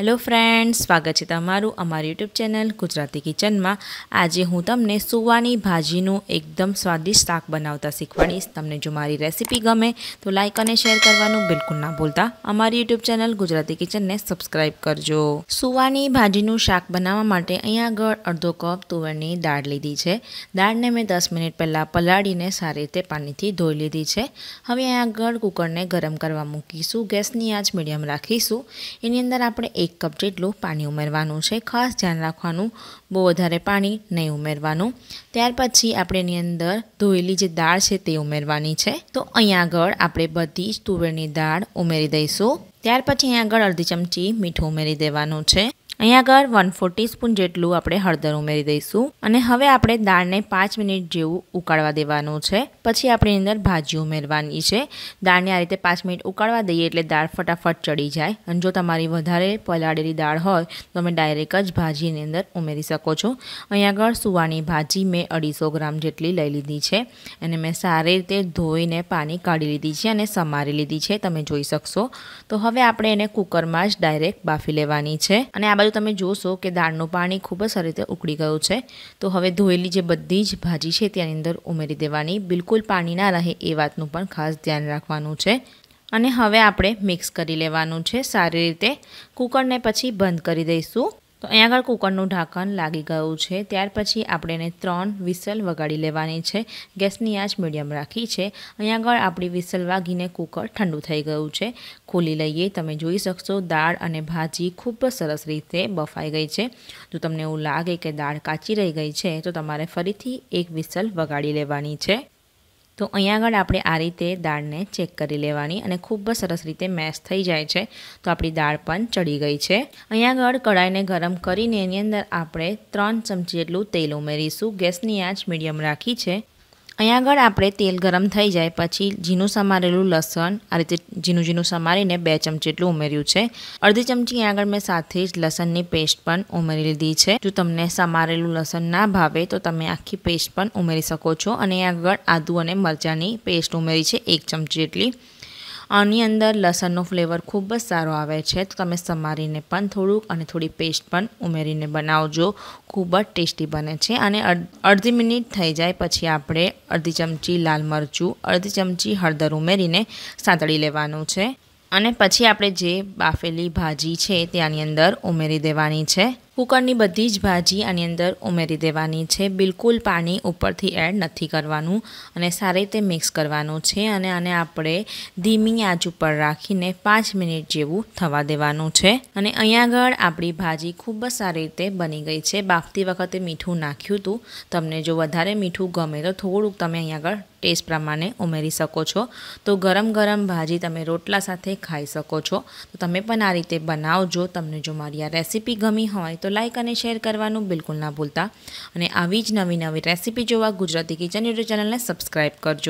hello friends સ્વાગત છે તમારું અમારી યુટ્યુબ ચેનલ ગુજરાતી કિચનમાં આજે હું તમને સુવાની ભાજીનું એકદમ સ્વાદિષ્ટ શાક બનાવતા શીખવાડીશ તમને જો મારી રેસીપી ગમે તો લાઇક અને શેર કરવાનું બિલકુલ ના ભૂલતા અમારી યુટ્યુબ ચેનલ ગુજરાતી કિચનને સબસ્ક્રાઇબ કરજો સુવાની ભાજીનું શાક બનાવવા માટે અહીંયા આગળ અડધો કપ તુવેરની દાળ લીધી છે દાળને મેં દસ મિનિટ પહેલાં પલાળીને સારી રીતે પાણીથી ધોઈ લીધી છે હવે અહીંયા આગળ કુકરને ગરમ કરવા મૂકીશું ગેસની આંચ મીડિયમ રાખીશું એની અંદર આપણે એક એક કપ જેટલું પાણી ઉમેરવાનું છે ખાસ ધ્યાન રાખવાનું બહુ વધારે પાણી નહીં ઉમેરવાનું ત્યાર પછી આપણે એની અંદર ધોયેલી જે દાળ છે તે ઉમેરવાની છે તો અહીંયા આગળ આપણે બધી જ તુવેરની દાળ ઉમેરી દઈશું ત્યાર પછી અહીંયા આગળ અડધી ચમચી મીઠું ઉમેરી દેવાનું છે અહીંયા આગળ વન ફોર્ટી સ્પૂન જેટલું આપણે હળદર ઉમેરી દઈશું અને હવે આપણે દાળને પાંચ મિનિટ જેવું ઉકાળવા દેવાનું છે પછી આપણી અંદર ભાજી ઉમેરવાની છે દાળને આ રીતે પાંચ મિનિટ ઉકાળવા દઈએ એટલે દાળ ફટાફટ ચડી જાય અને જો તમારી વધારે પલાળેલી દાળ હોય તો તમે ડાયરેક્ટ જ ભાજીની અંદર ઉમેરી શકો છો અહીંયા આગળ સુવાની ભાજી મેં અઢીસો ગ્રામ જેટલી લઈ લીધી છે અને મેં સારી રીતે ધોઈને પાણી કાઢી લીધી છે અને સમારી લીધી છે તમે જોઈ શકશો તો હવે આપણે એને કુકરમાં જ ડાયરેક્ટ બાફી લેવાની છે અને આ બાજુ ચાલો તમે જોશો કે દાળનું પાણી ખૂબ જ સારી રીતે ઉકળી ગયું છે તો હવે ધોયેલી જે બધી જ ભાજી છે તેની અંદર ઉમેરી દેવાની બિલકુલ પાણી ના રહે એ વાતનું પણ ખાસ ધ્યાન રાખવાનું છે અને હવે આપણે મિક્સ કરી લેવાનું છે સારી રીતે કુકરને પછી બંધ કરી દઈશું તો અહીં આગળ કુકરનું ઢાંકણ લાગી ગયું છે ત્યાર પછી આપણે એને ત્રણ વિસલ વગાડી લેવાની છે ગેસની આંચ મીડિયમ રાખી છે અહીંયા આગળ આપણી વિસલ વાગીને કુકર ઠંડુ થઈ ગયું છે ખોલી લઈએ તમે જોઈ શકશો દાળ અને ભાજી ખૂબ સરસ રીતે બફાઈ ગઈ છે જો તમને એવું લાગે કે દાળ કાચી રહી ગઈ છે તો તમારે ફરીથી એક વિસલ વગાડી લેવાની છે તો અહીંયા આગળ આપણે આ રીતે દાળને ચેક કરી લેવાની અને ખૂબ જ સરસ રીતે મેશ થઈ જાય છે તો આપણી દાળ પણ ચડી ગઈ છે અહીંયા આગળ કડાઈને ગરમ કરીને એની અંદર આપણે ત્રણ ચમચી જેટલું તેલ ઉમેરીશું ગેસની આંચ મીડિયમ રાખી છે અહીંયા આગળ આપણે તેલ ગરમ થઈ જાય પછી ઝીણું સમારેલું લસણ આ રીતે ઝીણું ઝીણું સમારીને બે ચમચી એટલું ઉમેર્યું છે અડધી ચમચી અહીંયા આગળ મેં સાથે જ લસણની પેસ્ટ પણ ઉમેરી લીધી છે જો તમને સમારેલું લસણ ના ભાવે તો તમે આખી પેસ્ટ પણ ઉમેરી શકો છો અને આગળ આદુ અને મરચાંની પેસ્ટ ઉમેરી છે એક ચમચી એટલી આની અંદર લસણનો ફ્લેવર ખૂબ જ સારો આવે છે તો તમે સમારીને પણ થોડુંક અને થોડી પેસ્ટ પણ ઉમેરીને બનાવજો ખૂબ જ ટેસ્ટી બને છે અને અડધી મિનિટ થઈ જાય પછી આપણે અડધી ચમચી લાલ મરચું અડધી ચમચી હળદર ઉમેરીને સાંતળી લેવાનું છે અને પછી આપણે જે બાફેલી ભાજી છે તેની અંદર ઉમેરી દેવાની છે કુકરની બધી જ ભાજી આની અંદર ઉમેરી દેવાની છે બિલકુલ પાણી ઉપરથી એડ નથી કરવાનું અને સારી રીતે મિક્સ કરવાનું છે અને આને આપણે ધીમી આંચ ઉપર રાખીને પાંચ મિનિટ જેવું થવા દેવાનું છે અને અહીંયા આગળ આપણી ભાજી ખૂબ જ સારી રીતે બની ગઈ છે બાફતી વખતે મીઠું નાખ્યું હતું તમને જો વધારે મીઠું ગમે તો થોડુંક તમે અહીંયા આગળ ટેસ્ટ પ્રમાણે ઉમેરી શકો છો તો ગરમ ગરમ ભાજી તમે રોટલા સાથે ખાઈ શકો છો તો તમે પણ આ રીતે બનાવજો તમને જો મારી આ રેસીપી ગમી હોય તો તો અને શેર કરવાનું બિલકુલ ના ભૂલતા અને આવી જ નવી નવી રેસીપી જોવા ગુજરાતી કિચન યુટ્યુબ ચેનલને સબસ્ક્રાઈબ કરજો